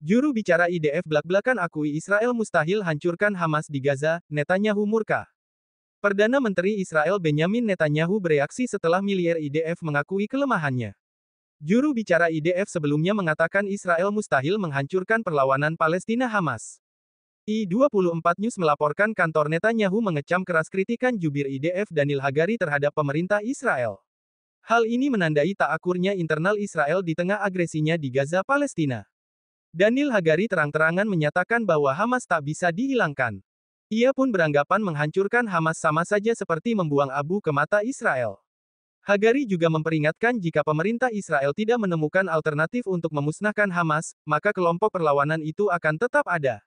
Juru bicara IDF belak-belakan akui Israel mustahil hancurkan Hamas di Gaza, Netanyahu murka. Perdana Menteri Israel Benjamin Netanyahu bereaksi setelah miliar IDF mengakui kelemahannya. Juru bicara IDF sebelumnya mengatakan Israel mustahil menghancurkan perlawanan Palestina Hamas. I24 News melaporkan kantor Netanyahu mengecam keras kritikan jubir IDF Daniel Hagari terhadap pemerintah Israel. Hal ini menandai tak akurnya internal Israel di tengah agresinya di Gaza Palestina. Daniel Hagari terang-terangan menyatakan bahwa Hamas tak bisa dihilangkan. Ia pun beranggapan menghancurkan Hamas sama saja seperti membuang abu ke mata Israel. Hagari juga memperingatkan jika pemerintah Israel tidak menemukan alternatif untuk memusnahkan Hamas, maka kelompok perlawanan itu akan tetap ada.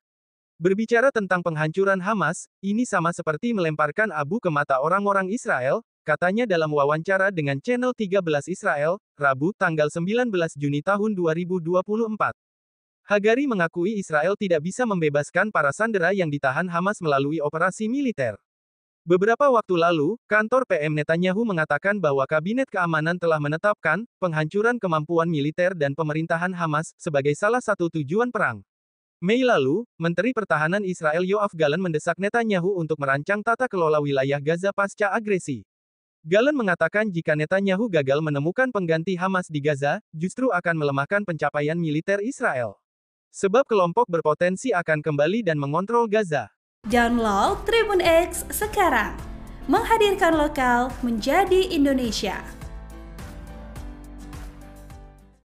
Berbicara tentang penghancuran Hamas, ini sama seperti melemparkan abu ke mata orang-orang Israel, katanya dalam wawancara dengan Channel 13 Israel, Rabu tanggal 19 Juni tahun 2024. Hagari mengakui Israel tidak bisa membebaskan para sandera yang ditahan Hamas melalui operasi militer. Beberapa waktu lalu, kantor PM Netanyahu mengatakan bahwa Kabinet Keamanan telah menetapkan penghancuran kemampuan militer dan pemerintahan Hamas sebagai salah satu tujuan perang. Mei lalu, Menteri Pertahanan Israel Yoav Galen mendesak Netanyahu untuk merancang tata kelola wilayah Gaza pasca agresi. Galen mengatakan jika Netanyahu gagal menemukan pengganti Hamas di Gaza, justru akan melemahkan pencapaian militer Israel. Sebab kelompok berpotensi akan kembali dan mengontrol Gaza. Download Tribun X sekarang. Menghadirkan lokal menjadi Indonesia.